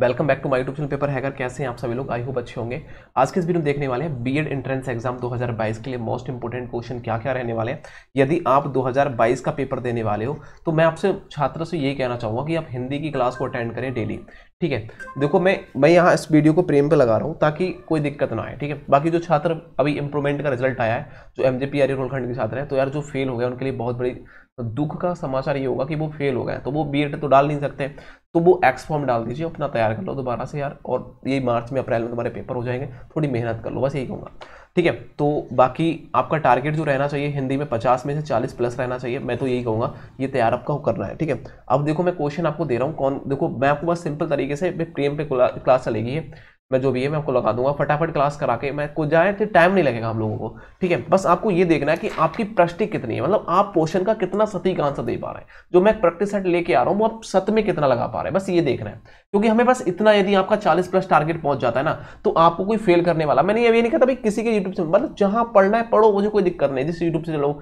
Welcome back to my YouTube channel पेपर हैगर कैसे हैं आप सभी लोग आई होप अच्छे होंगे आज के इस वीडियो में देखने वाले हैं बीएड एंट्रेंस एग्जाम 2022 के लिए मोस्ट इंपोर्टेंट क्वेश्चन क्या क्या रहने वाले हैं यदि आप 2022 का पेपर देने वाले हो तो मैं आपसे छात्र से ये कहना चाहूँगा कि आप हिंदी की क्लास को अटेंड करें डेली ठीक है देखो मैं मैं यहाँ इस वीडियो को प्रेम पर लगा रहा हूँ ताकि कोई दिक्कत ना आए ठीक है बाकी जो छात्र अभी इंप्रूवमेंट का रिजल्ट आया है जो M J P R Rohilkhand के छात्र हैं तो यार जो फेल हो गया उनके लिए बहुत बड़ी तो दुख का समाचार ये होगा कि वो फेल हो गए तो वो बी तो डाल नहीं सकते तो वो एक्स फॉर्म डाल दीजिए अपना तैयार कर लो दोबारा से यार और ये मार्च में अप्रैल में तुम्हारे पेपर हो जाएंगे थोड़ी मेहनत कर लो बस यही कहूँगा ठीक है तो बाकी आपका टारगेट जो रहना चाहिए हिंदी में पचास में से चालीस प्लस रहना चाहिए मैं तो यही कहूँगा ये तैयार आपका करना है ठीक है अब देखो मैं क्वेश्चन आपको दे रहा हूँ कौन देखो मैं आपको बस सिंपल तरीके से प्रेम पे क्लास चलेगी है मैं जो भी है मैं आपको लगा दूंगा फटाफट क्लास करा के मैं को जाए तो टाइम नहीं लगेगा हम लोगों को ठीक है बस आपको ये देखना है कि आपकी प्रश्टि कितनी है मतलब आप क्वेश्चन का कितना सतीक आंसर दे पा रहे हैं जो मैं प्रैक्टिस सेट लेके आ रहा हूँ वो आप सत में कितना लगा पा रहे हैं बस ये देखना है क्योंकि हमें बस इतना यदि आपका चालीस प्लस टारगेट पहुंच जाता है ना तो आपको कोई फेल करने वाला मैंने ये नहीं कहा भाई किसी के यूट्यूब से मतलब जहाँ पढ़ना है पढ़ो मुझे कोई दिक्कत नहीं जिस यूट्यूब से चलो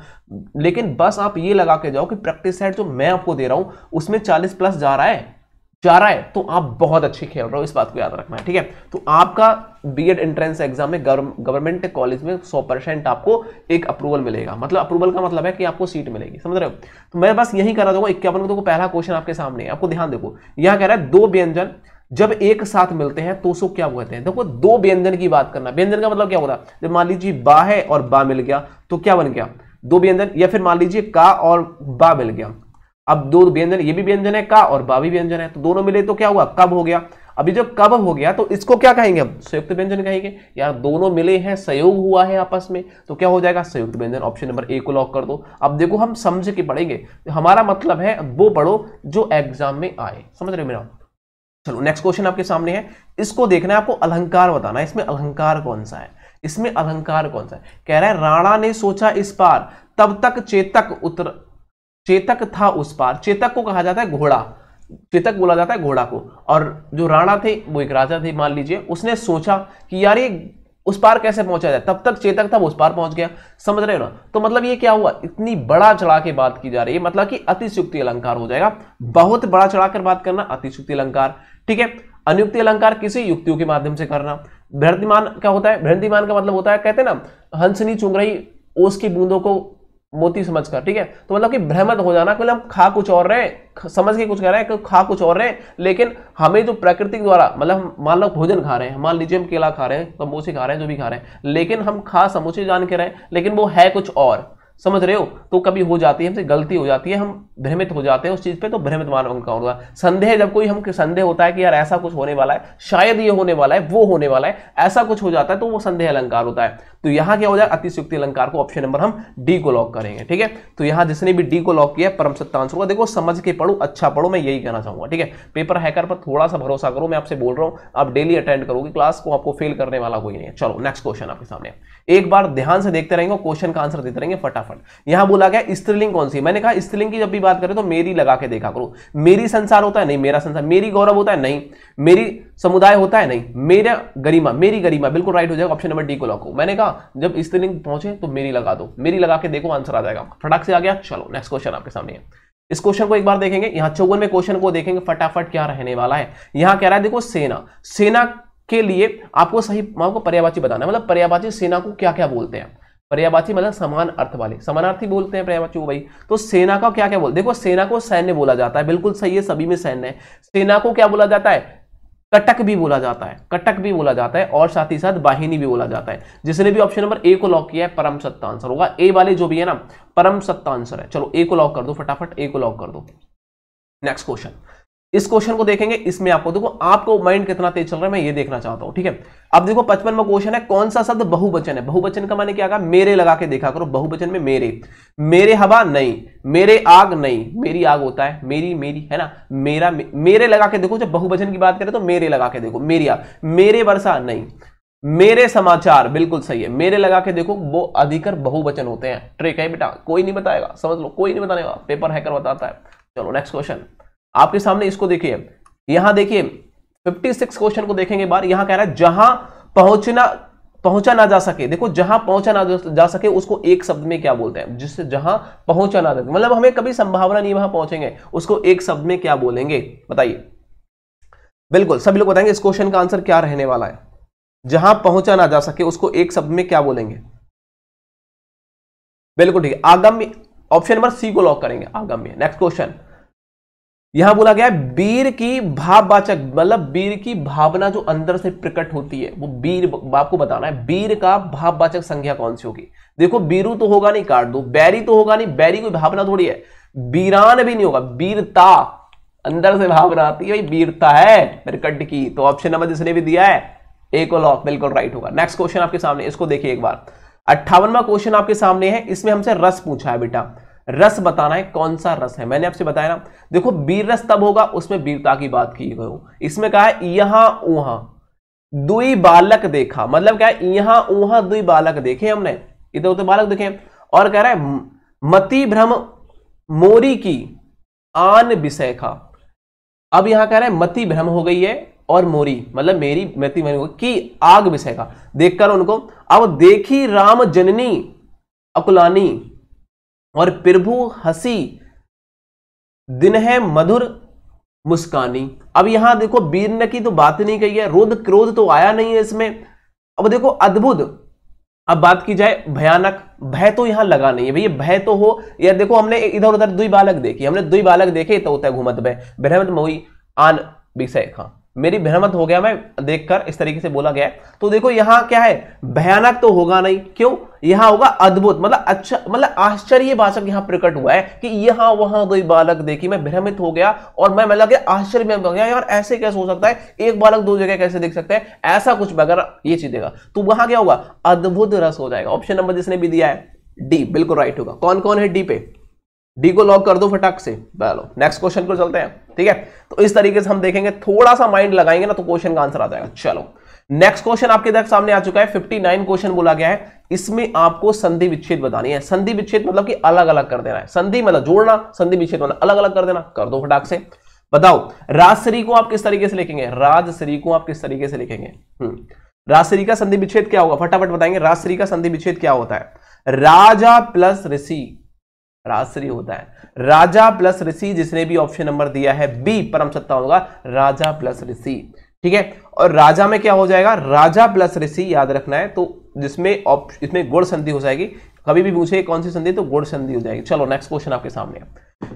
लेकिन बस आप ये लगा के जाओ कि प्रैक्टिस सेट जो मैं आपको दे रहा हूँ उसमें चालीस प्लस जा रहा है जा रहा है तो आप बहुत अच्छे खेल रहे हो इस बात को याद रखना है ठीक है तो आपका बी एड एंट्रेंस एग्जाम में गवर्नमेंट कॉलेज में 100 परसेंट आपको एक अप्रूवल मिलेगा मतलब अप्रूवल का मतलब है कि आपको सीट मिलेगी समझ रहे हो तो मैं बस यही करा दूंगा इक्यावन को पहला क्वेश्चन आपके सामने आपको ध्यान देखो यहाँ कह रहा है दो व्यंजन जब एक साथ मिलते हैं तो उसको क्या कहते हैं देखो दो व्यंजन की बात करना व्यंजन का मतलब क्या होता है जब मान लीजिए बा है और बा मिल गया तो क्या बन गया दो व्यंजन या फिर मान लीजिए का और बा मिल गया अब दो व्यंजन ये भी व्यंजन है का और बा भी व्यंजन है तो दोनों मिले तो क्या हुआ कब हो गया अभी जब कब हो गया तो इसको क्या कहेंगे हम संयुक्त व्यंजन कहेंगे यार दोनों मिले हैं संयोग हुआ है आपस में तो क्या हो जाएगा संयुक्त व्यंजन ऑप्शन नंबर ए को लॉक कर दो अब देखो हम समझ के पढ़ेंगे तो हमारा मतलब है वो पढ़ो जो एग्जाम में आए समझ रहे हो मेरा चलो नेक्स्ट क्वेश्चन आपके सामने है इसको देखना है आपको अलंकार बताना है इसमें अलंकार कौन सा है इसमें अलंकार कौन सा है कह रहा है राणा ने सोचा इस पार तब तक चेतक उतर चेतक था उस पार चेतक को कहा जाता है घोड़ा चेतक बोला जाता है घोड़ा को और जो राणा थे वो एक राजा थे मान लीजिए उसने सोचा कि यार ये उस पार कैसे पहुंचा जाए तब तक चेतक था वो उस पार पहुंच गया समझ रहे हो ना तो मतलब ये क्या हुआ इतनी बड़ा चढ़ा के बात की जा रही है मतलब कि अतिशुक्ति अलंकार हो जाएगा बहुत बड़ा चढ़ाकर बात करना अतिशुक्ति अलंकार ठीक है अनुक्ति अलंकार किसी युक्तियों के माध्यम से करना भ्रंतिमान क्या होता है भ्रंतिमान का मतलब होता है कहते हैं ना हंसनी चुंग रही उसकी बूंदों को मोती समझकर ठीक है तो मतलब कि भ्रमित हो जाना कि हम खा कुछ और रहे हैं समझ के कुछ कह रहे हैं खा कुछ और रहे हैं लेकिन हमें जो प्रकृति द्वारा मतलब हम मान लो भोजन खा रहे हैं मान लीजिए हम केला खा रहे हैं समोसे खा रहे हैं जो भी खा रहे हैं लेकिन हम खा समोसे जान के रहे लेकिन वो है कुछ और समझ रहे हो तो कभी हो जाती है हमसे गलती हो जाती है हम भ्रमित हो जाते हैं उस चीज़ पे तो भ्रमित मानव का होगा संदेह जब कोई हम संदेह होता है कि यार ऐसा कुछ होने वाला है शायद ये होने वाला है वो होने वाला है ऐसा कुछ हो जाता है तो वो संदेह अलंकार होता है तो यहाँ क्या हो जाएगा अतिशुक्ति अलंकार को ऑप्शन नंबर हम डी को लॉक करेंगे ठीक है तो यहाँ जिसने भी डी को लॉक किया परम सत्ता आंसर होगा देखो समझ के पढ़ो अच्छा पढ़ो मैं यही कहना चाहूँगा ठीक है पेपर हैकर पर थोड़ा सा भरोसा करो मैं आपसे बोल रहा हूँ आप डेली अटेंड करोगे क्लास को आपको फेल करने वाला कोई नहीं है चलो नेक्स्ट क्वेश्चन आपके सामने एक बार ध्यान से देखते रहेंगे क्वेश्चन का आंसर देते रहेंगे फटाफट फटाफट यहां बोला गया स्त्रीलिंग कौन सी मैंने कहा स्त्रीलिंग की जब भी बात करें तो मेरी लगा के देखा करो मेरी संसार होता है नहीं मेरा संसार मेरी गौरव होता है नहीं मेरी समुदाय होता है नहीं मेरा गरिमा मेरी गरिमा बिल्कुल राइट हो जाएगा ऑप्शन नंबर डी को लॉक मैंने कहा जब स्त्रीलिंग पहुंचे तो मेरी लगा दो मेरी लगा के देखो आंसर आ जाएगा फटाक से आ गया चलो नेक्स्ट क्वेश्चन आपके सामने इस क्वेश्चन को एक बार देखेंगे यहां चौवन में क्वेश्चन को देखेंगे फटाफट क्या रहने वाला है यहां कह रहा है देखो सेना सेना के लिए आपको सही आपको पर्यावाची बताना है मतलब पर्यावाची सेना को क्या क्या बोलते हैं पर्यावाची मतलब समान अर्थ वाले समानार्थी बोलते हैं पर्यावाची को भाई तो सेना का क्या क्या बोल देखो सेना को सैन्य बोला जाता है बिल्कुल सही है सभी में सैन्य है सेना को क्या बोला जाता है कटक भी बोला जाता है कटक भी बोला जाता है और साथ ही साथ बाहिनी भी बोला जाता है जिसने भी ऑप्शन नंबर ए को लॉक किया है परम सत्ता आंसर होगा ए वाले जो भी है ना परम सत्ता आंसर है चलो ए को लॉक कर दो फटाफट ए को लॉक कर दो नेक्स्ट क्वेश्चन इस क्वेश्चन को देखेंगे इसमें आपको देखो आपको माइंड कितना तेज चल रहा है मैं ये देखना चाहता हूं ठीक है अब देखो पचपन में क्वेश्चन है कौन सा शब्द बहुवचन है बहुवचन का माने क्या होगा मेरे लगा के देखा करो बहुवचन में मेरे मेरे हवा नहीं मेरे आग नहीं मेरी आग होता है मेरी मेरी है ना मेरा मे, मेरे लगा के देखो जब बहुवचन की बात करें तो मेरे लगा के देखो मेरी आग मेरे वर्षा नहीं मेरे समाचार बिल्कुल सही है मेरे लगा के देखो वो अधिकर बहुवचन होते हैं ट्रेक है बेटा कोई नहीं बताएगा समझ लो कोई नहीं बताने पेपर हैकर बताता है चलो नेक्स्ट क्वेश्चन आपके सामने इसको देखिए यहां देखिए 56 क्वेश्चन को देखेंगे बार यहां कह रहा है जहां पहुंचना पहुंचा ना जा सके देखो जहां पहुंचा ना जा सके उसको एक शब्द में क्या बोलते हैं जिससे जहां पहुंचा ना जा सके मतलब हमें कभी संभावना नहीं वहां पहुंचेंगे उसको एक शब्द में क्या बोलेंगे बताइए बिल्कुल सभी लोग बताएंगे इस क्वेश्चन का आंसर क्या रहने वाला है जहां पहुंचा ना जा सके उसको एक शब्द में क्या बोलेंगे बिल्कुल ठीक है आगम्य ऑप्शन नंबर सी को लॉक करेंगे आगम्य नेक्स्ट क्वेश्चन यहां बोला गया वीर की भाववाचक मतलब वीर की भावना जो अंदर से प्रकट होती है वो वीर आपको बताना है वीर का भाववाचक संख्या कौन सी होगी देखो बीरू तो होगा नहीं काट दो बैरी तो होगा नहीं बैरी कोई भावना थोड़ी है वीरान भी नहीं होगा वीरता अंदर से भावना आती है भाई वीरता है प्रकट की तो ऑप्शन नंबर जिसने भी दिया है एक और बिल्कुल राइट होगा नेक्स्ट क्वेश्चन आपके सामने इसको देखिए एक बार अट्ठावनवा क्वेश्चन आपके सामने है इसमें हमसे रस पूछा है बेटा रस बताना है कौन सा रस है मैंने आपसे बताया ना देखो बीर रस तब होगा उसमें वीरता की बात की गई इसमें कहा है यहां ऊहा दुई बालक देखा मतलब क्या है यहां ऊहा दुई बालक देखे हमने इधर उधर बालक देखे और कह रहा है मति भ्रम मोरी की आन विषय का अब यहां कह रहा है मति भ्रम हो गई है और मोरी मतलब मेरी मति भ्रम की आग विषय का देखकर उनको अब देखी राम जननी अकुलानी और प्रभु हसी दिन है मधुर मुस्कानी अब यहां देखो वीर की तो बात नहीं कही है रोध क्रोध तो आया नहीं है इसमें अब देखो अद्भुत अब बात की जाए भयानक भय तो यहां लगा नहीं है भैया भय तो हो या देखो हमने इधर उधर दुई बालक देखी हमने दुई बालक देखे तो होता है घूमत भय ब्रह्मत मोई आन विषय खां मेरी भ्रमत हो गया मैं देखकर इस तरीके से बोला गया तो देखो यहां क्या है भयानक तो होगा नहीं क्यों यहां होगा अद्भुत मतलब अच्छा मतलब आश्चर्यवाचक यहां प्रकट हुआ है कि यहां वहां दो बालक देखी मैं भ्रमित हो गया और मैं मतलब आश्चर्य में गया यार ऐसे कैसे हो सकता है एक बालक दो जगह कैसे देख सकते हैं ऐसा कुछ वगैरह ये चीज देगा तो वहां क्या होगा अद्भुत रस हो जाएगा ऑप्शन नंबर जिसने भी दिया है डी बिल्कुल राइट होगा कौन कौन है डी पे डी को लॉक कर दो फटाक से चलो नेक्स्ट क्वेश्चन को चलते हैं ठीक है तो इस तरीके से हम देखेंगे थोड़ा सा माइंड लगाएंगे ना तो क्वेश्चन का आंसर आ जाएगा चलो नेक्स्ट क्वेश्चन आपके तक सामने आ चुका है 59 क्वेश्चन बोला गया है इसमें आपको संधि विच्छेद बतानी है संधि विच्छेद मतलब कि अलग अलग कर देना है संधि मतलब जोड़ना संधि विच्छेद मतलब अलग अलग कर देना कर दो फटाक से बताओ राजश्री को आप किस तरीके से लिखेंगे राजश्री को आप किस तरीके से लिखेंगे हम्म, राजश्री का संधि विच्छेद क्या होगा फटाफट बताएंगे राजश्री का संधि विच्छेद क्या होता है राजा प्लस ऋषि राजश्री होता है राजा प्लस ऋषि जिसने भी ऑप्शन नंबर दिया है बी परम सत्ता होगा राजा प्लस ऋषि ठीक है और राजा में क्या हो जाएगा राजा प्लस ऋषि याद रखना है तो जिसमें इसमें गुड़ संधि हो जाएगी कभी भी पूछे कौन सी संधि तो गुड़ संधि हो जाएगी चलो नेक्स्ट क्वेश्चन आपके सामने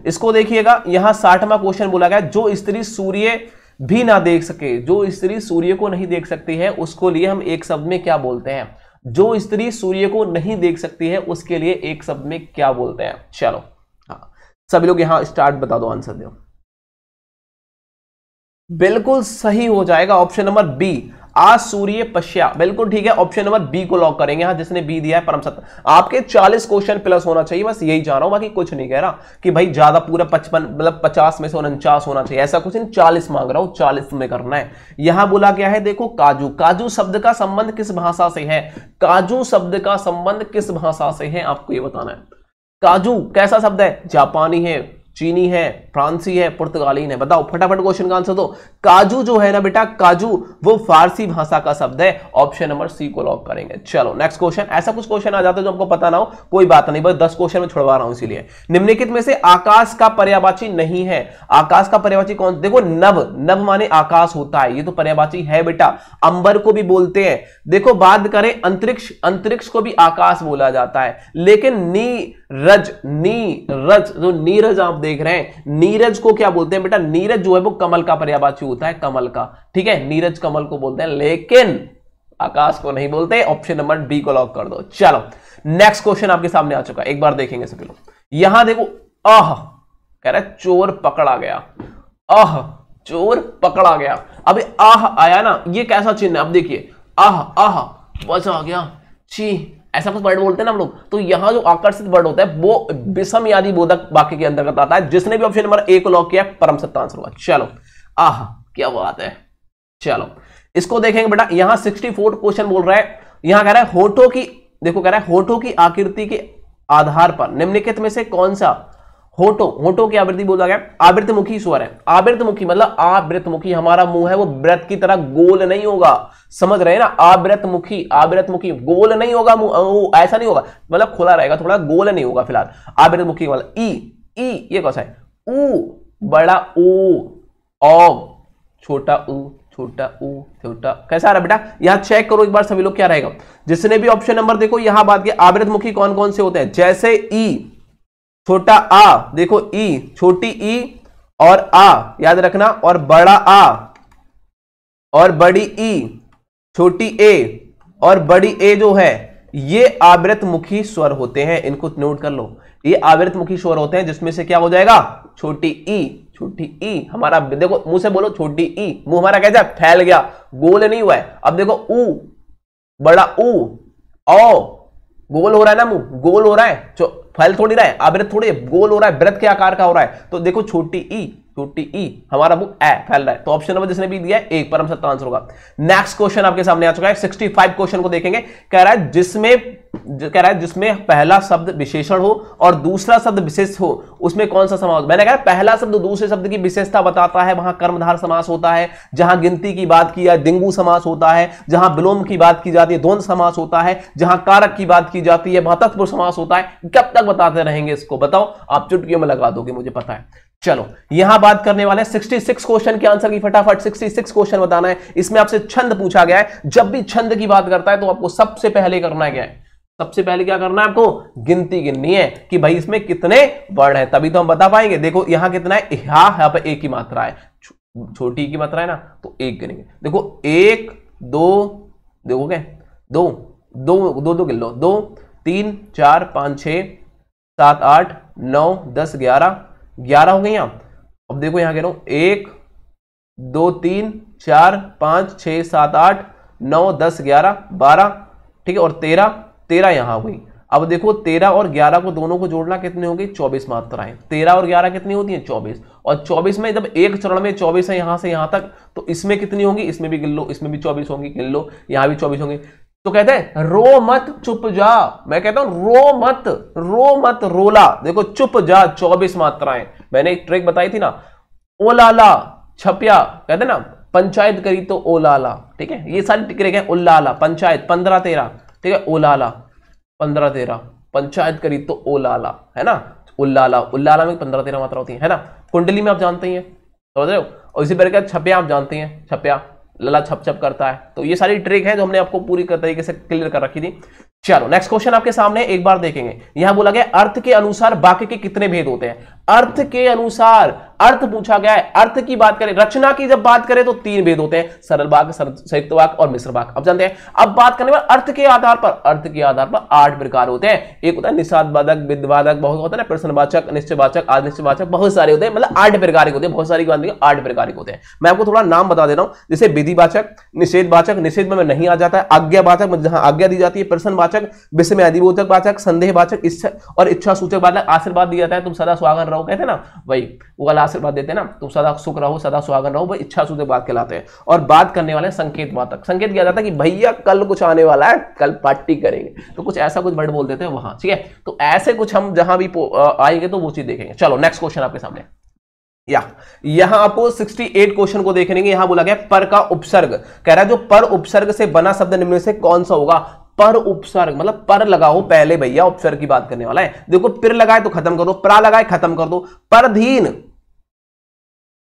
इसको देखिएगा यहां साठवा क्वेश्चन बोला गया जो स्त्री सूर्य भी ना देख सके जो स्त्री सूर्य को नहीं देख सकती है उसको लिए हम एक शब्द में क्या बोलते हैं जो स्त्री सूर्य को नहीं देख सकती है उसके लिए एक शब्द में क्या बोलते हैं चलो हाँ सभी लोग यहां स्टार्ट बता दो आंसर दो बिल्कुल सही हो जाएगा ऑप्शन नंबर बी सूर्य पश्या बिल्कुल ठीक है ऑप्शन नंबर बी को लॉक करेंगे हाँ जिसने बी दिया है परम सत्य आपके 40 क्वेश्चन प्लस होना चाहिए बस यही जा रहा हूं बाकी कुछ नहीं कह रहा कि भाई ज्यादा पूरा पचपन मतलब 50 में से उनचास होना चाहिए ऐसा कुछ नहीं 40 मांग रहा हूं 40 में करना है यहां बोला गया है देखो काजू काजू शब्द का संबंध किस भाषा से है काजू शब्द का संबंध किस भाषा से है आपको यह बताना है काजू कैसा शब्द है जापानी है चीनी है फ्रांसी है पुर्तगालीन है बताओ फटाफट क्वेश्चन का आंसर दो काजू जो है ना बेटा काजू वो फारसी भाषा का शब्द है ऑप्शन नंबर सी को लॉक करेंगे चलो नेक्स्ट क्वेश्चन ऐसा कुछ क्वेश्चन आ जाता है जो आपको पता ना हो कोई बात नहीं बस दस क्वेश्चन में छोड़वा रहा हूं इसीलिए निम्नलिखित में से आकाश का पर्यावाची नहीं है आकाश का पर्यावाची कौन देखो नव नव माने आकाश होता है ये तो पर्यावाची है बेटा अंबर को भी बोलते हैं देखो बात करें अंतरिक्ष अंतरिक्ष को भी आकाश बोला जाता है लेकिन नीरज नीरज जो तो नीरज आप देख रहे हैं नीरज को क्या बोलते हैं बेटा नीरज जो है वो कमल का पर्यावाची होता है कमल का ठीक है नीरज कमल को बोलते हैं लेकिन आकाश को नहीं बोलते ऑप्शन नंबर बी को लॉक कर दो चलो नेक्स्ट क्वेश्चन आपके सामने आ चुका है एक बार देखेंगे सभी लोग यहां देखो अह कह रहे चोर पकड़ा गया अह चोर पकड़ा गया अभी आह आया ना ये कैसा चिन्ह है अब देखिए आह आह बस आ गया छी ऐसा कुछ वर्ड बोलते हैं ना हम लोग तो यहाँ जो आकर्षित वर्ड होता है वो विषम यादि बोधक वाक्य के अंतर्गत आता है जिसने भी ऑप्शन नंबर ए को लॉक किया परम सत्ता आंसर हुआ चलो आह क्या बात है चलो इसको देखेंगे बेटा यहां सिक्सटी क्वेश्चन बोल रहा है यहां कह रहा है होठो की देखो कह रहा है होठो की आकृति के आधार पर निम्नलिखित में से कौन सा होटो होटो की आवृत्ति बोला गया मुखी स्वर है मुखी मतलब मुखी हमारा मुंह है वो व्रत की तरह गोल नहीं होगा समझ रहे हैं ना आवृत मुखी गोल नहीं होगा मुंह ऐसा नहीं होगा मतलब खुला रहेगा थोड़ा गोल नहीं होगा फिलहाल मुखी मतलब ई ई ये कौन सा है ऊ बड़ा ऊ छोटा ऊ छोटा ऊ छोटा कैसा आ रहा बेटा यहां चेक करो एक बार सभी लोग क्या रहेगा जिसने भी ऑप्शन नंबर देखो यहां बात की मुखी कौन कौन से होते हैं जैसे ई छोटा आ देखो ई छोटी ई और आ याद रखना और बड़ा आ और बड़ी ई छोटी ए और बड़ी ए जो है ये आवृत मुखी स्वर होते हैं इनको नोट कर लो ये आवृत मुखी स्वर होते हैं जिसमें से क्या हो जाएगा छोटी ई छोटी ई हमारा देखो मुंह से बोलो छोटी ई मुंह हमारा कैसा फैल गया गोल नहीं हुआ है अब देखो ऊ बड़ा ऊ गोल हो रहा है ना मुंह गोल हो रहा है फैल थोड़ी रहा है अब्रथ थोड़ी गोल हो रहा है ब्रथ के आकार का हो रहा है तो देखो छोटी ई टू टी ई हमारा बुक ए फैल रहा है तो ऑप्शन नंबर जिसने भी दिया है एक पर हम आंसर होगा नेक्स्ट क्वेश्चन आपके सामने आ चुका है क्वेश्चन को देखेंगे कह रहा है जिसमें कह रहा है जिसमें पहला शब्द विशेषण हो और दूसरा शब्द विशेष हो उसमें कौन सा समास मैंने कहा पहला शब्द दूसरे शब्द की विशेषता बताता है वहां कर्मधार समास होता है जहां गिनती की बात की जाए डेंगू समास होता है जहां विलोम की बात की जाती है द्वंद समास होता है जहां कारक की बात की जाती है वहां समास होता है कब तक बताते रहेंगे इसको बताओ आप चुटकियों में लगा दोगे मुझे पता है चलो यहां बात करने वाले 66 क्वेश्चन के आंसर की फटाफट 66 क्वेश्चन बताना है इसमें आपसे छंद पूछा गया है जब भी छंद की बात करता है तो आपको सबसे पहले करना क्या है सबसे पहले क्या करना है आपको गिनती गिननी है कि भाई इसमें कितने वर्ण है तभी तो हम बता पाएंगे देखो यहां कितना है यहां यहां पर एक ही मात्रा है छोटी की मात्रा है ना तो एक गिनेंगे देखो एक दो देखो क्या दो दो दो दो गिन लो दो तीन चार पांच छ सात आठ नौ दस ग्यारह ग्यारह हो गई यहाँ अब देखो यहां कह रहा हूं एक दो तीन चार पांच छ सात आठ नौ दस ग्यारह बारह ठीक है और तेरह तेरह यहां हो गई अब देखो तेरह और ग्यारह को दोनों को जोड़ना कितने होगी चौबीस मात्राएं तेरह और ग्यारह कितनी होती हैं चौबीस और चौबीस में जब एक चरण में चौबीस है यहां से यहां तक तो इसमें कितनी होंगी इसमें भी गिल्लो इसमें भी चौबीस होंगी गिल्लो यहां भी चौबीस होंगे तो कहते हैं रो मत चुप जा मैं कहता हूं रो मत रो मत रोला देखो चुप जा चौबीस मात्राएं मैंने एक ट्रिक बताई थी ना ओलाला छपिया कहते ना पंचायत करी तो ओलाला ठीक है ये सारी ट्रिक है ओलाला पंचायत पंद्रह तेरह ठीक है ओलाला पंद्रह तेरह पंचायत करी तो ओलाला है ना उल्लाला उल्लाला में पंद्रह तेरह मात्रा होती है, ना कुंडली में आप जानते हैं समझ रहे हो और इसी प्रकार छपिया आप जानते हैं छपिया लला छप छप करता है तो ये सारी ट्रिक है जो हमने आपको पूरी तरीके से क्लियर कर रखी थी चलो नेक्स्ट क्वेश्चन आपके सामने एक बार देखेंगे यहां बोला गया अर्थ के अनुसार वाक्य के कितने भेद होते हैं अर्थ के अनुसार अर्थ पूछा गया है अर्थ की बात करें रचना की जब बात करें तो तीन भेद होते हैं सरल वाक संयुक्त वाक और मिश्र वाक अब जानते हैं अब बात करने वाले अर्थ के आधार पर अर्थ के आधार पर आठ प्रकार होते हैं एक होता है निषाद वादक विद्वादक बहुत होता है ना प्रश्नवाचक निश्चयवाचक आदिनिश्चयवाचक बहुत सारे होते हैं मतलब आठ प्रकार के होते हैं बहुत सारी बात आठ प्रकार के होते हैं मैं आपको थोड़ा नाम बता दे रहा हूं जैसे विधिवाचक निषेधवाचक निषेध में नहीं आ जाता है आज्ञावाचक मतलब जहां आज्ञा दी जाती है प्रश्नवाचक विषय में विस्मयादिबोधक वाचक संदेहवाचक इच्छा और इच्छा सूचक वाचक आशीर्वाद दिया जाता है तुम सदा स्वागत रहो कहते हैं ना भाई वो वाला आशीर्वाद देते हैं ना तुम सदा सुख रहो सदा सुहागन रहो भाई इच्छा सुधे बात कहलाते हैं और बात करने वाले संकेत वातक संकेत किया जाता है कि भैया कल कुछ आने वाला है कल पार्टी करेंगे तो कुछ ऐसा कुछ वर्ड बोल देते हैं वहां ठीक है तो ऐसे कुछ हम जहां भी आएंगे तो वो चीज देखेंगे चलो नेक्स्ट क्वेश्चन आपके सामने या यहां आपको 68 क्वेश्चन को देखने के यहां बोला गया पर का उपसर्ग कह रहा है जो पर उपसर्ग से बना शब्द निम्न से कौन सा होगा पर उपसर्ग मतलब पर लगाओ पहले भैया उपसर्ग की बात करने वाला है देखो पिर लगाए तो खत्म कर दो परा लगाए खत्म कर दो परधीन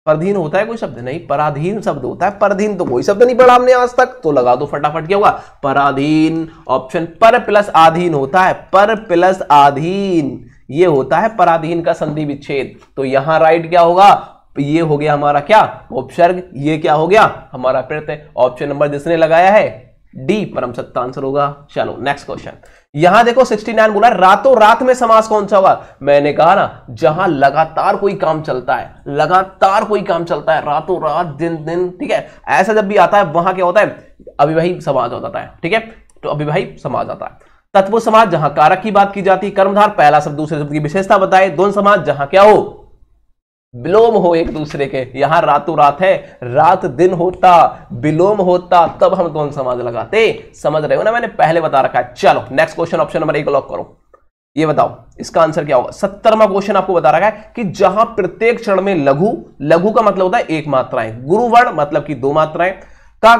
परधीन होता है कोई शब्द नहीं पराधीन शब्द होता है परधीन तो कोई शब्द नहीं पढ़ा हमने आज तक तो लगा दो फटाफट क्या होगा पराधीन ऑप्शन पर प्लस आधीन होता है पर प्लस आधीन ये होता है पराधीन का संधि विच्छेद तो यहां राइट क्या होगा ये हो गया हमारा क्या उपसर्ग ये क्या हो गया हमारा प्रत्यय ऑप्शन नंबर जिसने लगाया है डी परम सत्य आंसर होगा चलो नेक्स्ट क्वेश्चन यहां देखो 69 बोला रातों रात में समास कौन सा हुआ मैंने कहा ना जहां लगातार कोई काम चलता है लगातार कोई काम चलता है रातों रात दिन दिन ठीक है ऐसा जब भी आता है वहां क्या होता है अविवाही समाज हो जाता है ठीक है तो अविवाही समाज आता है तत्व समाज जहां कारक की बात की जाती है कर्मधार पहला शब्द दूसरे शब्द की विशेषता बताए दोनों समाज जहां क्या हो विलोम हो एक दूसरे के यहां रातों रात है रात दिन होता विलोम होता तब हम द्वंद समाज लगाते समझ रहे हो ना मैंने पहले बता रखा है चलो नेक्स्ट क्वेश्चन ऑप्शन नंबर एक लॉक करो ये बताओ इसका आंसर क्या होगा सत्तरवा क्वेश्चन आपको बता रखा है कि जहां प्रत्येक क्षण में लघु लघु का मतलब होता है एक मात्राएं गुरुवर्ण मतलब की दो मात्राएं का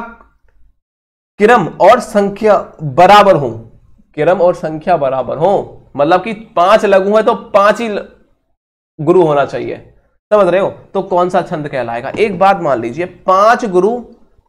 किरम और संख्या बराबर हो किरम और संख्या बराबर हो मतलब कि पांच लघु है तो पांच ही गुरु होना चाहिए समझ रहे हो तो कौन सा छंद कहलाएगा एक बात मान लीजिए पांच गुरु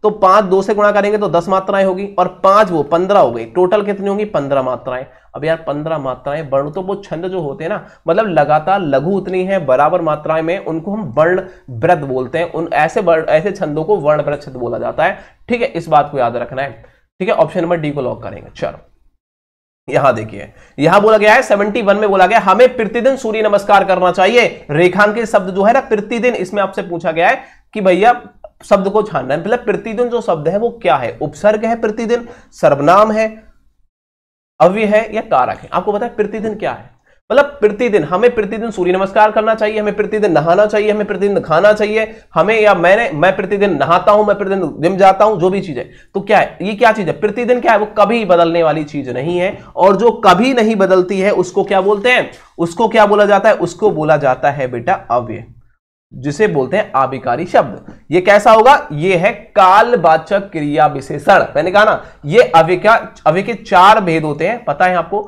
तो पांच दो से गुणा करेंगे तो दस मात्राएं होगी और पांच वो पंद्रह हो गई टोटल कितनी होगी पंद्रह मात्राएं अब यार पंद्रह मात्राएं वर्ण तो वो छंद जो होते हैं ना मतलब लगातार लघु उतनी है बराबर मात्राएं में उनको हम वर्ण वृद्ध बोलते हैं उन ऐसे वर्ण ऐसे छंदों को वर्ण छंद बोला जाता है ठीक है इस बात को याद रखना है ठीक है ऑप्शन नंबर डी को लॉक करेंगे चलो यहां देखिए यहां बोला गया है 71 में बोला गया हमें प्रतिदिन सूर्य नमस्कार करना चाहिए रेखांकित शब्द जो है ना प्रतिदिन इसमें आपसे पूछा गया है कि भैया शब्द को छानना है मतलब प्रतिदिन जो शब्द है वो क्या है उपसर्ग है प्रतिदिन सर्वनाम है अव्य है या कारक है आपको बताया प्रतिदिन क्या है मतलब प्रतिदिन हमें प्रतिदिन सूर्य नमस्कार करना चाहिए हमें प्रतिदिन नहाना चाहिए हमें प्रतिदिन खाना चाहिए हमें या मैंने मैं प्रतिदिन नहाता हूं मैं प्रतिदिन जिम जाता हूं जो भी चीज है तो क्या है ये क्या चीज है प्रतिदिन क्या है वो कभी बदलने वाली चीज नहीं है और जो कभी नहीं बदलती है उसको क्या बोलते हैं उसको क्या बोला जाता है उसको बोला जाता है बेटा अव्य जिसे बोलते हैं आभिकारी शब्द ये कैसा होगा ये है कालवाचक क्रिया विशेषण मैंने कहा ना ये अव्य का अव्य के चार भेद होते हैं पता है आपको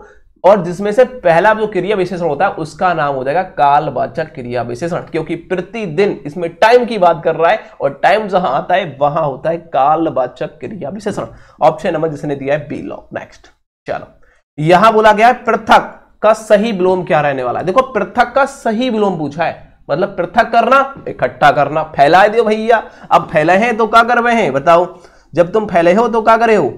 और जिसमें से पहला जो क्रिया विशेषण होता है उसका नाम हो जाएगा कालवाचक क्रिया विशेषण क्योंकि प्रतिदिन इसमें टाइम की बात कर रहा है और टाइम जहां आता है वहां होता है कालवाचक क्रिया विशेषण ऑप्शन नंबर जिसने दिया है बी लॉ नेक्स्ट चलो यहां बोला गया है पृथक का सही विलोम क्या रहने वाला है देखो पृथक का सही विलोम पूछा है मतलब पृथक करना इकट्ठा करना फैला दो भैया अब फैले हैं तो क्या कर रहे हैं बताओ जब तुम फैले हो तो क्या करे हो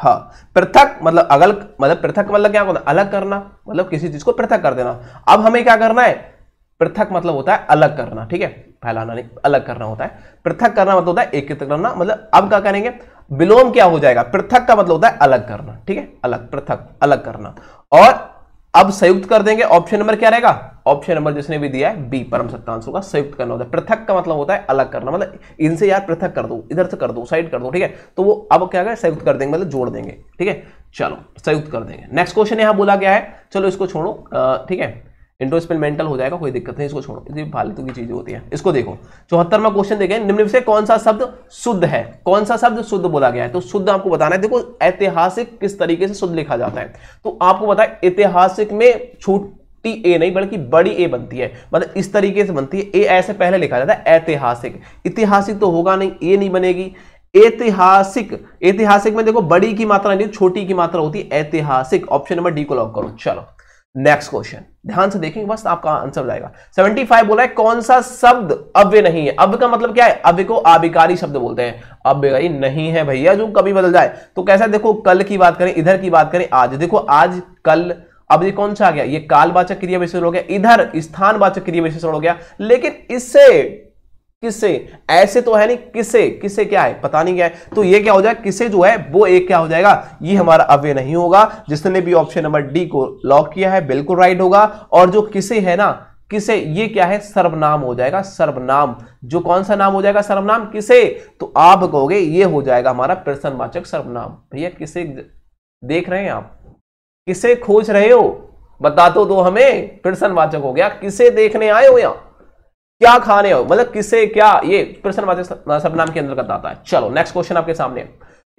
हाँ पृथक मतलब अगल मतलब पृथक मतलब क्या होता है अलग करना मतलब किसी चीज को पृथक कर देना अब हमें क्या करना है पृथक मतलब होता है अलग करना ठीक है फैलाना नहीं अलग करना होता है पृथक करना मतलब होता है एकत्रित करना मतलब अब क्या करेंगे विलोम क्या हो जाएगा पृथक का मतलब होता है अलग करना ठीक है अलग पृथक अलग करना और अब संयुक्त कर देंगे ऑप्शन नंबर क्या रहेगा ऑप्शन नंबर जिसने भी दिया है बी परम सत्तांश होगा का संयुक्त करना होता है पृथक का मतलब होता है अलग करना मतलब इनसे यार पृथक कर दो इधर से कर दो साइड कर दो ठीक है तो वो अब क्या है संयुक्त कर देंगे मतलब जोड़ देंगे ठीक है चलो संयुक्त कर देंगे नेक्स्ट क्वेश्चन यहां बोला गया है चलो इसको छोड़ो ठीक है इंट्रोस्पेलमेंटल हो जाएगा कोई दिक्कत नहीं इसको छोड़ो ये फालतू की चीज होती है इसको देखो चौहत्तर में क्वेश्चन देखें निम्न से कौन सा शब्द शुद्ध है कौन सा शब्द शुद्ध बोला गया है तो शुद्ध आपको बताना है देखो ऐतिहासिक किस तरीके से शुद्ध लिखा जाता है तो आपको बताए ऐतिहासिक में छूट टी ए नहीं बल्कि बड़ी ए बनती है मतलब इस तरीके से बनती है ए ऐसे पहले लिखा जाता है ऐतिहासिक ऐतिहासिक तो होगा नहीं ए नहीं बनेगी ऐतिहासिक ऐतिहासिक में देखो बड़ी की मात्रा नहीं छोटी की मात्रा होती है ऐतिहासिक ऑप्शन नंबर डी को लॉक करो चलो नेक्स्ट क्वेश्चन ध्यान से देखेंगे बस आपका आंसर जाएगा 75 बोला है कौन सा शब्द अव्य नहीं है अव्य का मतलब क्या है अव्य को आबिकारी शब्द बोलते हैं अव्यकारी नहीं है भैया जो कभी बदल जाए तो कैसा देखो कल की बात करें इधर की बात करें आज देखो आज कल अब ये कौन सा आ गया ये कालवाचक क्रिया विशेषण हो गया इधर स्थानवाचक क्रिया विशेषण हो गया लेकिन इससे किसे ऐसे तो है नहीं किसे किसे क्या है पता नहीं क्या है तो ये क्या हो जाएगा किसे जो है वो एक क्या हो जाएगा ये हमारा अव्य नहीं होगा जिसने भी ऑप्शन नंबर डी को लॉक किया है बिल्कुल राइट होगा और जो किसे है ना किसे ये क्या है सर्वनाम हो जाएगा सर्वनाम जो कौन सा नाम हो जाएगा सर्वनाम किसे तो आप कहोगे ये हो जाएगा हमारा प्रश्नवाचक सर्वनाम भैया किसे देख रहे हैं आप किसे खोज रहे हो बता तो दो हमें प्रश्नवाचक हो गया किसे देखने आए हो यहां क्या खाने हो मतलब किसे क्या ये प्रश्न सर्वनाम के अंदर आता है चलो नेक्स्ट क्वेश्चन आपके सामने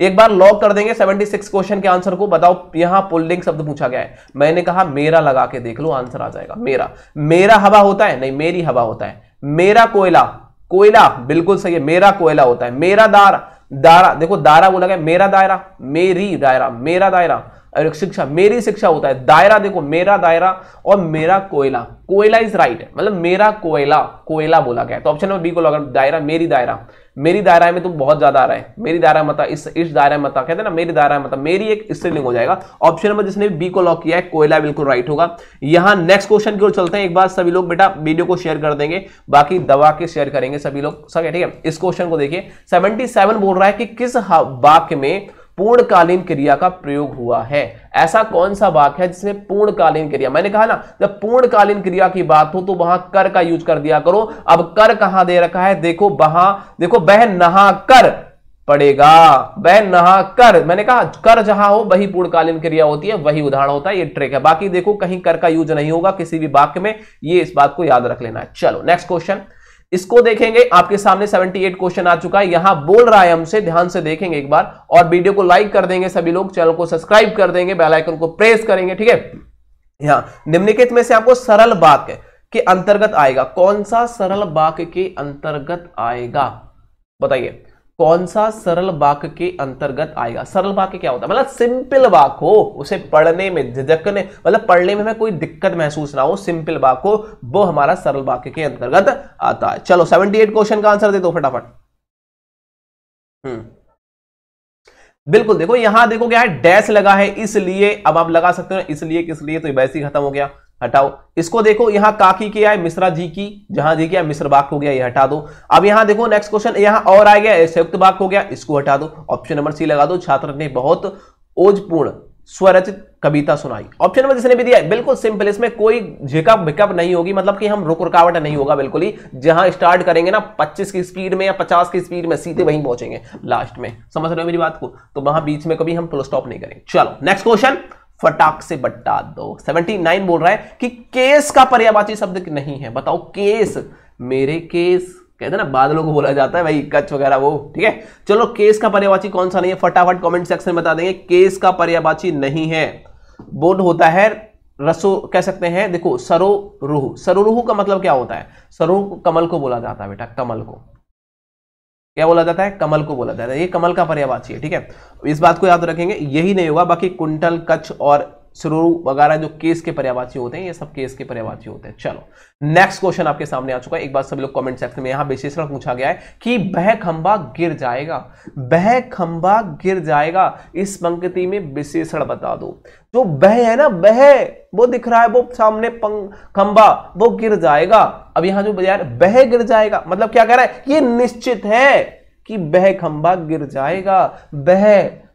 एक बार लॉक कर देंगे 76 क्वेश्चन के आंसर को बताओ यहां पुल्डिंग शब्द पूछा गया है मैंने कहा मेरा लगा के देख लो आंसर आ जाएगा मेरा मेरा हवा होता है नहीं मेरी हवा होता है मेरा कोयला कोयला बिल्कुल सही है मेरा कोयला होता है मेरा दार दायरा देखो दायरा बोला गया मेरा दायरा मेरी दायरा मेरा दायरा और शिक्षा मेरी शिक्षा होता है दायरा देखो मेरा दायरा और मेरा कोयला कोयला इज राइट मतलब मेरा कोयला कोयला बोला गया तो ऑप्शन नंबर बी को लगा दायरा मेरी दायरा मेरी दायरा में तुम बहुत ज्यादा आ रहा है मेरी दायरा मता इस इस दायरा मता कहते हैं ना मेरी दायरा मता मेरी एक इससे हो जाएगा ऑप्शन नंबर जिसने बी को लॉक किया है कोयला बिल्कुल राइट होगा यहां नेक्स्ट क्वेश्चन की ओर चलते हैं एक बार सभी लोग बेटा वीडियो को शेयर कर देंगे बाकी दवा के शेयर करेंगे सभी लोग सके ठीक है इस क्वेश्चन को देखिए सेवेंटी बोल रहा है कि किस वाक्य में पूर्णकालीन क्रिया का प्रयोग हुआ है ऐसा कौन सा वाक्य है जिसमें पूर्णकालीन क्रिया मैंने कहा ना जब पूर्णकालीन क्रिया की बात हो तो वहां कर का यूज कर दिया करो अब कर कहां दे रखा है देखो वहां देखो बह नहा कर पड़ेगा वह नहा कर मैंने कहा कर जहां हो वही पूर्णकालीन क्रिया होती है वही उदाहरण होता है ये ट्रिक है बाकी देखो कहीं कर का यूज नहीं होगा किसी भी वाक्य में ये इस बात को याद रख लेना है चलो नेक्स्ट क्वेश्चन इसको देखेंगे आपके सामने 78 क्वेश्चन आ चुका है यहां बोल रहा है हमसे ध्यान से देखेंगे एक बार और वीडियो को लाइक कर देंगे सभी लोग चैनल को सब्सक्राइब कर देंगे बेल आइकन को प्रेस करेंगे ठीक है यहां निम्नलिखित में से आपको सरल बाक के अंतर्गत आएगा कौन सा सरल बाक के अंतर्गत आएगा बताइए कौन सा सरल वाक्य के अंतर्गत आएगा सरल वाक्य क्या होता है मतलब सिंपल वाक हो उसे पढ़ने में झकने मतलब पढ़ने में हमें कोई दिक्कत महसूस ना हो सिंपल वाक हो वो हमारा सरल वाक्य के अंतर्गत आता है चलो 78 क्वेश्चन का आंसर दे दो फटाफट हम्म। बिल्कुल देखो यहां देखो क्या है डैश लगा है इसलिए अब आप लगा सकते हो इसलिए किस लिए तो वैसे ही खत्म हो गया हटाओ इसको देखो यहां काकी की आए मिश्रा जी की जहां जी किया मिश्र वाक हो गया ये हटा दो अब यहां देखो नेक्स्ट क्वेश्चन यहां और आ गया संयुक्त वाक हो गया इसको हटा दो ऑप्शन नंबर सी लगा दो छात्र ने बहुत ओजपूर्ण स्वरचित कविता सुनाई ऑप्शन नंबर जिसने भी दिया है बिल्कुल सिंपल इसमें कोई झिकअप बिकअप नहीं होगी मतलब कि हम रुक रुकावट नहीं होगा बिल्कुल ही जहां स्टार्ट करेंगे ना 25 की स्पीड में या 50 की स्पीड में सीधे वहीं पहुंचेंगे लास्ट में समझ रहे हो मेरी बात को तो वहां बीच में कभी हम फुल स्टॉप नहीं करेंगे चलो नेक्स्ट क्वेश्चन फटाक से बट्टा दो 79 बोल रहा है कि केस का पर्यावाची शब्द नहीं है बताओ केस मेरे केस कहते ना बादलों को बोला जाता है भाई कच्छ वगैरह वो ठीक है चलो केस का पर्यावाची कौन सा नहीं है फटाफट कमेंट सेक्शन में बता देंगे केस का पर्यावाची नहीं है बोर्ड होता है रसो कह सकते हैं देखो सरो रूह सरो रूह का मतलब क्या होता है सरो कमल को बोला जाता है बेटा कमल को क्या बोला जाता है कमल को बोला जाता है ये कमल का पर्यावाची है ठीक है इस बात को याद रखेंगे यही नहीं होगा बाकी कुंटल कच्छ और सुरू वगैरह जो केस के पर्यावाची होते हैं ये सब केस के पर्यावाची होते हैं चलो नेक्स्ट क्वेश्चन आपके सामने आ चुका है एक बार सभी लोग कमेंट सेक्शन में यहां विशेषण पूछा गया है कि बह खंबा गिर जाएगा बह खंबा गिर जाएगा इस पंक्ति में विशेषण बता दो जो बह है ना बह वो दिख रहा है वो सामने खंबा वो गिर जाएगा अब यहां जो यार बह गिर जाएगा मतलब क्या कह रहा है ये निश्चित है कि वह खंबा गिर जाएगा वह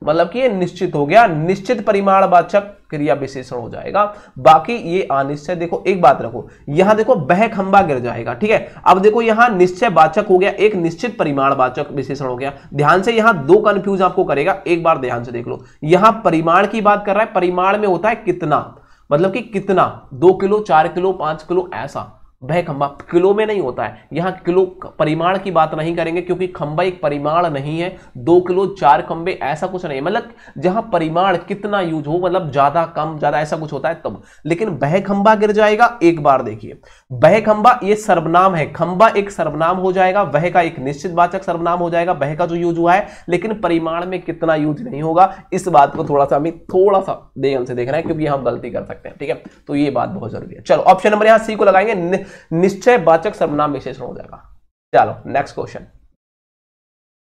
मतलब कि ये निश्चित हो गया निश्चित परिमाण वाचक क्रिया विशेषण हो जाएगा बाकी ये अनिश्चय देखो एक बात रखो यहां देखो वह खंबा गिर जाएगा ठीक है अब देखो यहां निश्चय वाचक हो गया एक निश्चित परिमाण वाचक विशेषण हो गया ध्यान से यहां दो कंफ्यूज आपको करेगा एक बार ध्यान से देख लो यहां परिमाण की बात कर रहा है परिमाण में होता है कितना मतलब कि कितना दो किलो चार किलो पांच किलो ऐसा वह खंबा किलो में नहीं होता है यहाँ किलो परिमाण की बात नहीं करेंगे क्योंकि खंबा एक परिमाण नहीं है दो किलो चार खंबे ऐसा कुछ नहीं मतलब जहाँ परिमाण कितना यूज हो मतलब ज्यादा कम ज्यादा ऐसा कुछ होता है तब लेकिन वह खंबा गिर जाएगा एक बार देखिए वह खंबा ये सर्वनाम है खंबा एक सर्वनाम हो जाएगा वह का एक निश्चित वाचक सर्वनाम हो जाएगा वह का जो यूज हुआ है लेकिन परिमाण में कितना यूज नहीं होगा इस बात को थोड़ा सा हमें थोड़ा सा देख रहे हैं क्योंकि हम गलती कर सकते हैं ठीक है तो ये बात बहुत जरूरी है चलो ऑप्शन नंबर यहाँ सी को लगाएंगे निश्चय वाचक सर्वनाम विशेषण हो जाएगा चलो नेक्स्ट क्वेश्चन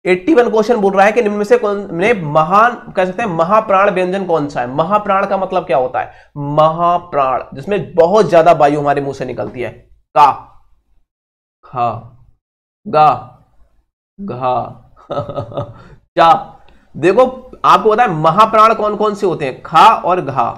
81 क्वेश्चन बोल रहा है कि निम्न में से कौन ने महान कह सकते हैं महाप्राण व्यंजन कौन सा है महाप्राण का मतलब क्या होता है महाप्राण जिसमें बहुत ज्यादा वायु हमारे मुंह से निकलती है का खा गा घा चा देखो आपको पता है महाप्राण कौन कौन से होते हैं खा और घा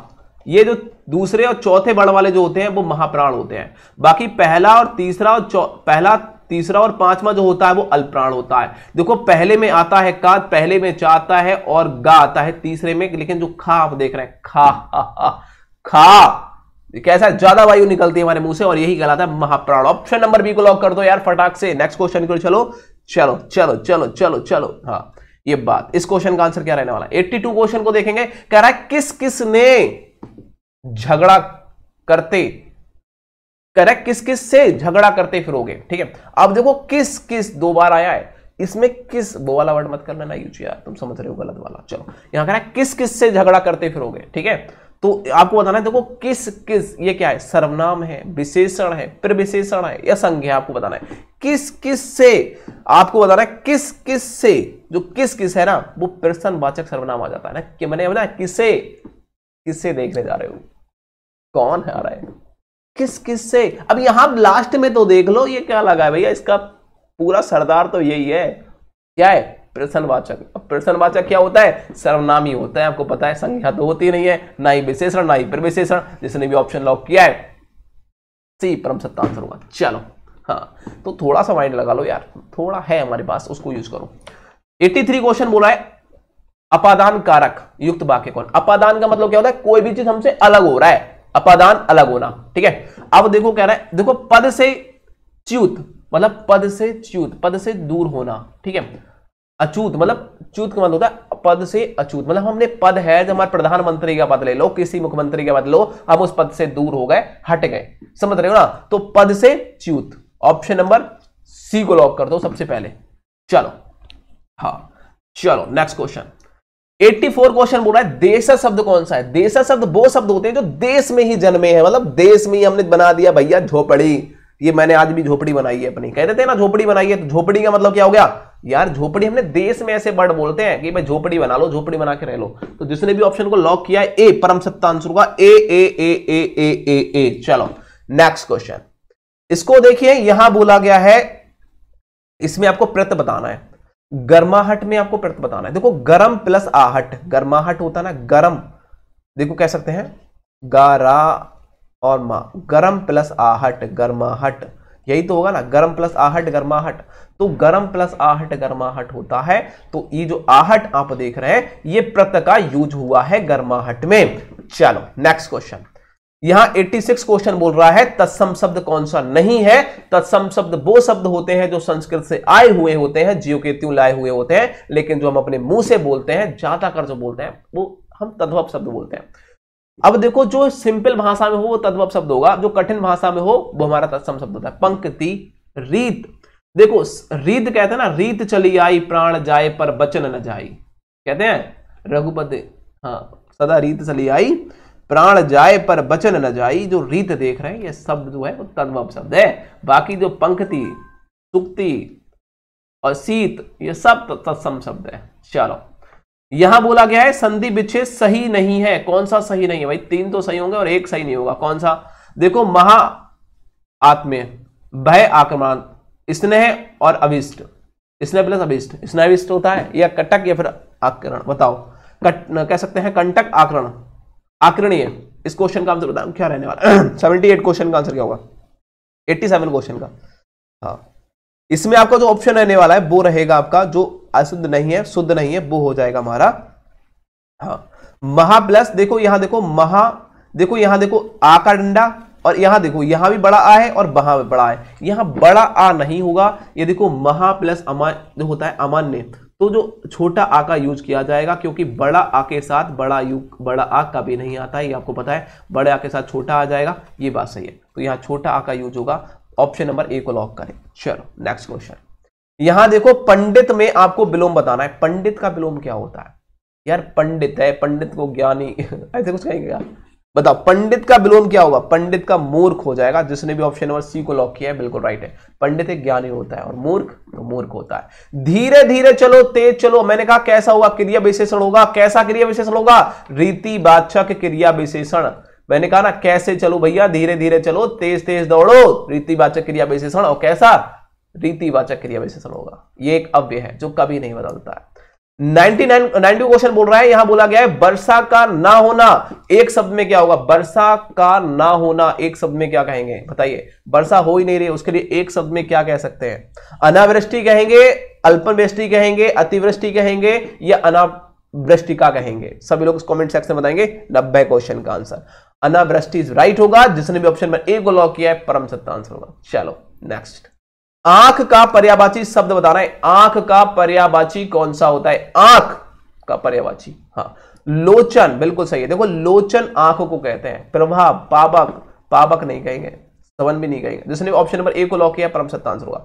ये जो दूसरे और चौथे बड़ वाले जो होते हैं वो महाप्राण होते हैं बाकी पहला और तीसरा और पहला तीसरा और पांचवा जो होता है वो अल्प्राण होता है देखो पहले में आता है का पहले में चा आता है और गा आता है तीसरे में लेकिन जो खा आप देख रहे हैं खा खा कैसा ज्यादा वायु निकलती है हमारे मुंह से और यही गलत है महाप्राण ऑप्शन नंबर बी को लॉक कर दो यार फटाक से नेक्स्ट क्वेश्चन की चलो चलो चलो चलो चलो चलो हाँ ये बात इस क्वेश्चन का आंसर क्या रहने वाला 82 क्वेश्चन को देखेंगे कह रहा है किस किस ने झगड़ा करते करेक्ट किस किस से झगड़ा करते फिरोगे ठीक है अब देखो किस किस दो बार आया है इसमें किस वो वाला वर्ड मत कर लेना यूज यार तुम समझ रहे हो गलत वाला चलो यहां कह रहा है किस किस से झगड़ा करते फिरोगे ठीक है तो आपको बताना है देखो किस किस ये क्या है सर्वनाम है विशेषण है फिर विशेषण है या संज्ञा आपको बताना है किस किस से आपको बताना है किस किस से जो किस किस है ना वो प्रसन्न वाचक सर्वनाम आ जाता है ना कि मैंने बताया किसे किससे देखने जा रहे हो कौन है रहा है किस किस से अब यहां लास्ट में तो देख लो ये क्या लगा है भैया इसका पूरा सरदार तो यही है क्या है प्रसन्नवाचक अब प्रसन्नवाचक क्या होता है सर्वनाम ही होता है आपको पता है संख्या तो होती नहीं है ना ही विशेषण ना ही प्रविशेषण जिसने भी ऑप्शन लॉक किया है सी परम सत्ता आंसर होगा चलो हाँ तो थोड़ा सा माइंड लगा लो यार थोड़ा है हमारे पास उसको यूज करो 83 क्वेश्चन बोला है अपादान कारक युक्त वाक्य कौन अपादान का मतलब क्या होता है कोई भी चीज हमसे अलग हो रहा है अपादान अलग होना ठीक है अब देखो कह रहा है देखो पद से च्यूत मतलब पद से च्यूत पद से दूर होना ठीक है अचूत मतलब च्यूत का मतलब होता है पद से अचूत मतलब हमने पद है जो हमारे प्रधानमंत्री का पद ले लो किसी मुख्यमंत्री का पद लो हम उस पद से दूर हो गए हट गए समझ रहे हो ना तो पद से च्यूत ऑप्शन नंबर सी को लॉक कर दो सबसे पहले चलो हाँ चलो नेक्स्ट क्वेश्चन 84 क्वेश्चन बोल रहा है देशा शब्द कौन सा है देशा शब्द वो शब्द होते हैं जो देश में ही जन्मे हैं मतलब देश में ही हमने बना दिया भैया झोपड़ी ये मैंने आज भी झोपड़ी बनाई है अपनी कह रहे थे ना झोपड़ी बनाई है तो झोपड़ी का मतलब क्या हो गया यार झोपड़ी हमने देश में ऐसे वर्ड बोलते हैं कि भाई झोपड़ी बना लो झोपड़ी बना के रह लो तो जिसने भी ऑप्शन को लॉक किया है ए परम सत्ता आंसर होगा ए ए ए ए ए ए ए चलो नेक्स्ट क्वेश्चन इसको देखिए यहां बोला गया है इसमें आपको प्रत बताना है गर्माहट में आपको बताना है देखो गर्म प्लस आहट गर्माहट होता ना गर्म देखो कह सकते हैं गारा और मा गर्म प्लस आहट गर्माहट यही तो होगा ना गर्म प्लस आहट गर्माहट तो गर्म प्लस आहट गर्माहट होता है तो ये जो आहट आप देख रहे हैं ये प्रत का यूज हुआ है गर्माहट में चलो नेक्स्ट क्वेश्चन यहां 86 क्वेश्चन बोल रहा है तत्सम शब्द कौन सा नहीं है तत्सम शब्द वो शब्द होते हैं जो संस्कृत से आए हुए होते हैं जीव के त्यू लाए हुए होते हैं लेकिन जो हम अपने मुंह से बोलते हैं ज्यादातर जो बोलते हैं वो हम तद्भव शब्द बोलते हैं अब देखो जो सिंपल भाषा में हो वो तद्भव शब्द होगा जो कठिन भाषा में हो वो हमारा तत्सम शब्द होता है पंक्ति रीत देखो रीत कहते हैं ना रीत चली आई प्राण जाए पर बचन न जाई कहते हैं रघुपति हाँ सदा रीत चली आई प्राण जाए पर बचन न जाई जो रीत देख रहे हैं ये शब्द जो है वो शब्द है बाकी जो पंक्ति सुक्ति और शीत ये सब तत्सम शब्द है चलो यहां बोला गया है संधि विच्छेद सही नहीं है कौन सा सही नहीं है भाई तीन तो सही होंगे और एक सही नहीं होगा कौन सा देखो महा आत्मे भय आक्रमण स्नेह और अविष्ट स्नेह प्लस अभिष्ट स्नेह अभिष्ट होता है या कटक या फिर आकरण बताओ कट कह सकते हैं कंटक आकरण आकरणीय इस क्वेश्चन का आंसर बताओ क्या रहने वाला सेवेंटी एट क्वेश्चन का आंसर क्या होगा एट्टी सेवन क्वेश्चन का हाँ इसमें आपका जो ऑप्शन रहने वाला है वो रहेगा आपका जो अशुद्ध नहीं है शुद्ध नहीं है वो हो जाएगा हमारा हाँ महा प्लस देखो यहां देखो महा देखो यहां देखो आ का डंडा और यहां देखो यहां भी बड़ा आ है और वहां बड़ा है यहां बड़ा आ नहीं होगा ये देखो महा प्लस अमान होता है अमान्य तो जो छोटा आ का यूज किया जाएगा क्योंकि बड़ा आ के साथ बड़ा यू बड़ा आ का भी नहीं आता है ये आपको पता है बड़े आ के साथ छोटा आ जाएगा ये बात सही है तो यहाँ छोटा आ का यूज होगा ऑप्शन नंबर ए को लॉक करें चलो नेक्स्ट क्वेश्चन यहां देखो पंडित में आपको विलोम बताना है पंडित का विलोम क्या होता है यार पंडित है पंडित को ज्ञानी ऐसे कुछ कहेंगे यार बताओ पंडित का विलोम क्या होगा पंडित का मूर्ख हो जाएगा जिसने भी ऑप्शन नंबर सी को लॉक किया है बिल्कुल राइट है पंडित एक ज्ञानी होता है और मूर्ख तो मूर्ख होता है धीरे धीरे चलो तेज चलो मैंने कहा कैसा होगा क्रिया विशेषण होगा कैसा क्रिया विशेषण होगा रीति बादशाह क्रिया विशेषण मैंने कहा ना कैसे चलो भैया धीरे धीरे चलो तेज तेज दौड़ो रीतिवाचक क्रिया विशेषण और कैसा रीतिवाचक क्रिया विशेषण होगा ये एक अव्य है जो कभी नहीं बदलता है 99 क्वेश्चन बोल रहा है यहां बोला गया है वर्षा का ना होना एक शब्द में क्या होगा वर्षा का ना होना एक शब्द में क्या कहेंगे बताइए वर्षा हो ही नहीं रही उसके लिए एक शब्द में क्या कह सकते हैं अनावृष्टि कहेंगे अल्पवृष्टि कहेंगे अतिवृष्टि कहेंगे या अनावृष्टि का कहेंगे सभी लोग कॉमेंट सेक्शन में बताएंगे नब्बे क्वेश्चन का आंसर अनावृष्टि राइट होगा जिसने भी ऑप्शन नंबर ए को लॉक किया है परम सत्ता आंसर होगा चलो नेक्स्ट आंख का पर्यावाची शब्द बताना है आंख का पर्यावाची कौन सा होता है आंख का पर्यावाची हाँ लोचन बिल्कुल सही है देखो लोचन आंख को कहते हैं प्रभाव पावक पावक नहीं कहेंगे सवन भी नहीं कहेंगे जिसने ऑप्शन नंबर ए को लॉक किया परम सत्ता आंसर होगा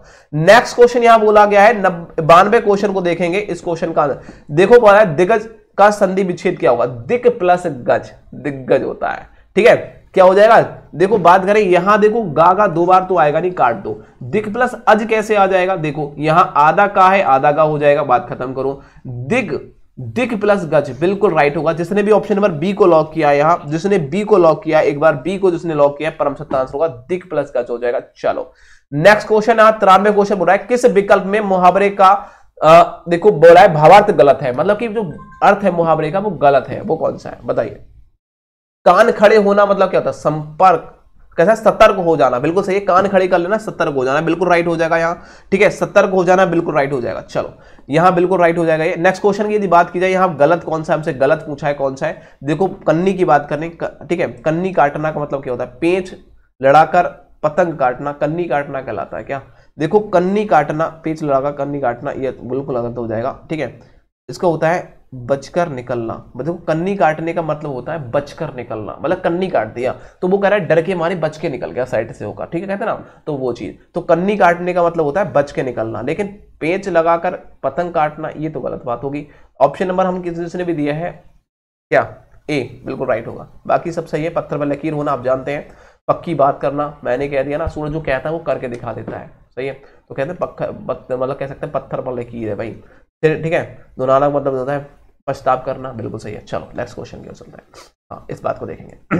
नेक्स्ट क्वेश्चन यहां बोला गया है बानवे क्वेश्चन को देखेंगे इस क्वेश्चन का आंसर देखो बोला है दिग्गज का संधि विच्छेद क्या होगा दिक प्लस गज दिग्गज होता है ठीक है क्या हो जाएगा देखो बात करें यहां देखो गागा दो बार तो आएगा नहीं काट दो दिख प्लस अज कैसे आ जाएगा देखो यहां आधा का है आधा का हो जाएगा बात खत्म करो दिग दिग प्लस गज बिल्कुल राइट होगा जिसने भी ऑप्शन नंबर बी को लॉक किया यहाँ जिसने बी को लॉक किया एक बार बी को जिसने लॉक किया परम सत्ता आंसर होगा दिग प्लस गज हो जाएगा चलो नेक्स्ट क्वेश्चन यहाँ तिरानवे क्वेश्चन बोल रहा है किस विकल्प में मुहावरे का आ, देखो बोला है भावार्थ गलत है मतलब कि जो अर्थ है मुहावरे का वो गलत है वो कौन सा है बताइए कान खड़े होना मतलब क्या होता है संपर्क कैसा सतर्क हो जाना बिल्कुल सही कान खड़े कर लेना सतर्क हो जाना बिल्कुल राइट हो जाएगा यहाँ ठीक है सतर्क हो जाना बिल्कुल राइट हो जाएगा चलो यहाँ बिल्कुल राइट हो जाएगा ये नेक्स्ट क्वेश्चन की यदि बात की जाए यहाँ गलत कौन सा हमसे गलत पूछा है कौन सा है देखो कन्नी की बात करने ठीक है कन्नी काटना का मतलब क्या होता है पेच लड़ाकर पतंग काटना कन्नी काटना कहलाता है क्या देखो कन्नी काटना पेच लड़ाकर कन्नी काटना ये बिल्कुल गलत हो जाएगा ठीक है इसका होता है बचकर निकलना मतलब कन्नी काटने का मतलब होता है बचकर निकलना मतलब कन्नी काट दिया तो वो कह रहा है डर के मारे बच के निकल गया साइड से होगा ठीक है कहते ना तो वो चीज़ तो कन्नी काटने का मतलब होता है बच के निकलना लेकिन पेच लगाकर पतंग काटना ये तो गलत बात होगी ऑप्शन नंबर हम किसी ने भी दिया है क्या ए बिल्कुल राइट होगा बाकी सब सही है पत्थर पर लकीर होना आप जानते हैं पक्की बात करना मैंने कह दिया ना सूरज जो कहता है वो करके दिखा देता है सही है तो कहते हैं मतलब कह सकते हैं पत्थर पर लकीर है भाई ठीक है दोनों का मतलब होता है पछताव करना बिल्कुल सही है चलो नेक्स्ट क्वेश्चन क्यों चलता है हाँ इस बात को देखेंगे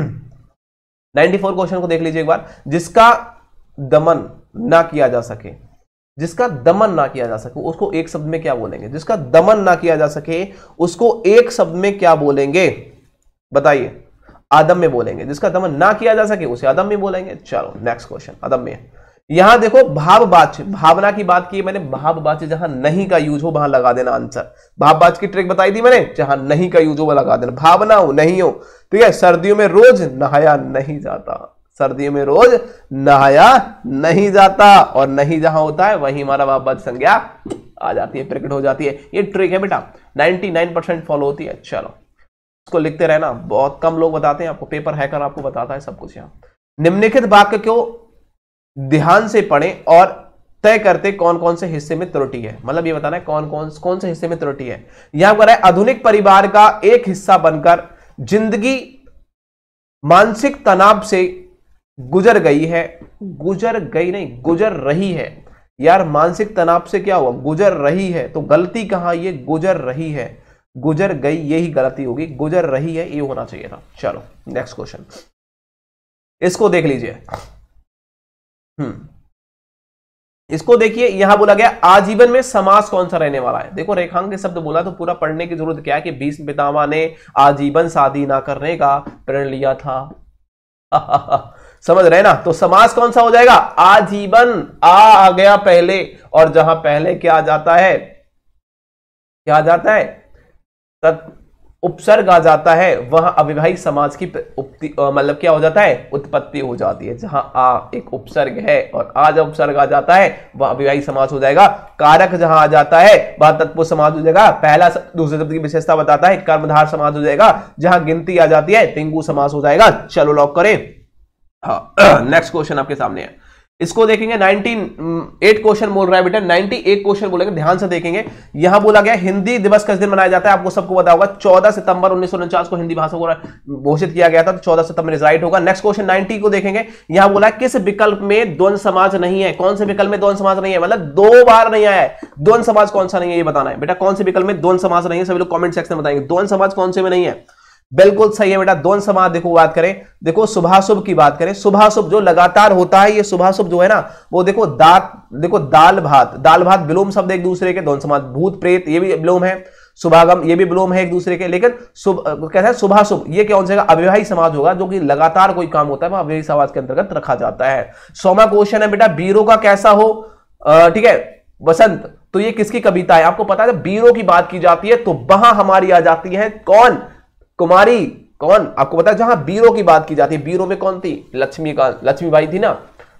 नाइनटी फोर क्वेश्चन को देख लीजिए एक बार जिसका दमन ना किया जा सके जिसका दमन ना किया जा सके उसको एक शब्द में क्या बोलेंगे जिसका दमन ना किया जा सके उसको एक शब्द में क्या बोलेंगे बताइए आदम में बोलेंगे जिसका दमन ना किया जा सके उसे आदम में बोलेंगे चलो नेक्स्ट क्वेश्चन आदम में यहां देखो भाववाच्य भावना की बात की मैंने भाववाच्य जहां नहीं का यूज हो वहां लगा देना आंसर भाववाच्य की ट्रिक बताई थी मैंने जहां नहीं का यूज हो वह लगा देना भावना हो नहीं हो ठीक है सर्दियों में रोज नहाया नहीं जाता सर्दियों में रोज नहाया नहीं जाता और नहीं जहां होता है वही हमारा भाववाच्य संज्ञा आ जाती है प्रकट हो जाती है ये ट्रिक है बेटा नाइन परसेंट फॉलो होती है चलो इसको लिखते रहना बहुत कम लोग बताते हैं आपको पेपर हैकर आपको बताता है सब कुछ यहाँ निम्नलिखित वाक्य को ध्यान से पढ़े और तय करते कौन कौन से हिस्से में त्रुटि है मतलब ये बताना है कौन कौन कौन से हिस्से में त्रुटि है यहां पर आधुनिक परिवार का एक हिस्सा बनकर जिंदगी मानसिक तनाव से गुजर गई है गुजर गई नहीं गुजर रही है यार मानसिक तनाव से क्या हुआ गुजर रही है तो गलती कहां ये गुजर रही है गुजर गई यही गलती होगी गुजर रही है ये होना चाहिए था चलो नेक्स्ट क्वेश्चन इसको देख लीजिए हम्म। इसको देखिए यहां बोला गया आजीवन में समास कौन सा रहने वाला है देखो रेखांक शब्द बोला तो पूरा पढ़ने की जरूरत क्या है कि बीस पितामा ने आजीवन शादी ना करने का प्रण लिया था समझ रहे ना तो समास कौन सा हो जाएगा आजीवन आ आ गया पहले और जहां पहले क्या जाता है क्या जाता है उपसर्ग आ जाता है वह अविवाहित समाज की मतलब क्या हो जाता है उत्पत्ति हो जाती है जहां आ एक उपसर्ग है और आ जब उपसर्ग आ जाता है वह अविवाहित समाज हो जाएगा कारक जहां आ जाता है वह तत्व समाज हो जाएगा पहला दूसरे शब्द की विशेषता बताता है कर्मधार समाज हो जाएगा जहां गिनती आ जाती है तिंगू समाज हो जाएगा चलो लॉक करें हाँ नेक्स्ट क्वेश्चन आपके सामने है इसको देखेंगे 98 क्वेश्चन बोल रहा है बेटा 98 क्वेश्चन बोलेंगे ध्यान से देखेंगे यहां बोला गया हिंदी दिवस किस दिन मनाया जाता है आपको सबको बता होगा 14 सितंबर उन्नीस को हिंदी भाषा को घोषित किया गया था तो 14 सितंबर इज राइट होगा नेक्स्ट क्वेश्चन 90 को देखेंगे यहां बोला किस विकल्प में द्वंद समाज नहीं है कौन से विकल्प में द्वंद समाज नहीं है मतलब दो बार नहीं आया है द्वंद समाज कौन सा नहीं है ये बताना है बेटा कौन से विकल्प में द्वंद समाज नहीं है सभी लोग कॉमेंट सेक्शन में बताएंगे द्वंद समाज कौन से में नहीं है बिल्कुल सही है बेटा दोन समाज देखो बात करें देखो शुभ की बात करें शुभ जो लगातार होता है ये शुभ जो है ना वो देखो दात देखो दाल भात दाल भात विलोम शब्द एक दूसरे के दोन समाज भूत प्रेत ये भी विलोम है सुभागम ये भी विलोम है एक दूसरे के लेकिन शुभ कहते हैं शुभ ये कौन से अव्यवाही समाज होगा जो कि लगातार कोई काम होता है वह अव्यवाही समाज के अंतर्गत रखा जाता है सोमा क्वेश्चन है बेटा बीरो का कैसा हो ठीक है वसंत तो ये किसकी कविता है आपको पता है बीरो की बात की जाती है तो वहां हमारी आ जाती है कौन कुमारी कौन आपको पता है जहां बीरो की बात की जाती है बीरो में कौन थी लक्ष्मी लक्ष्मी लक्ष्मीबाई थी ना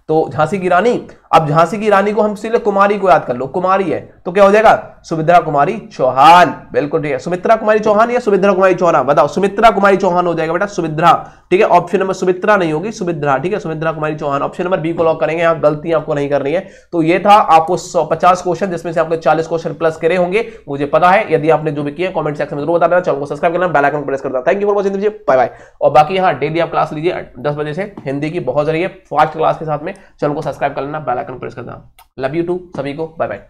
तो झांसी की रानी अब झांसी की रानी को हम सीधे कुमारी को याद कर लो कुमारी है तो क्या हो जाएगा सुमित्रा कुमारी चौहान बिल्कुल ठीक है सुमित्रा कुमारी चौहान या सुमित्रा कुमारी चौहान बताओ सुमित्रा कुमारी चौहान हो जाएगा बेटा सुमित्रा ठीक है ऑप्शन नंबर सुमित्रा नहीं होगी सुमित्रा ठीक है Sumitra Kumari Chauhan option number B को लॉक करेंगे यहाँ गलती आपको नहीं करनी है तो ये था आपको पचास क्वेश्चन जिसमें से आपको चालीस क्वेश्चन प्लस करे होंगे मुझे पता है यदि आपने जो भी किया कॉमेंट सेक्शन में जरूर बता देना चलो सब्सक्राइब करना बेल आइकन प्रेस करना thank you for watching bye bye और बाकी यहाँ डेली आप क्लास लीजिए दस बजे से हिंदी की बहुत जरिए फास्ट क्लास के साथ में चलो सब्सक्राइब कर लेना बेल आइकन प्रेस कर देना लव यू टू सभी को बाय बाय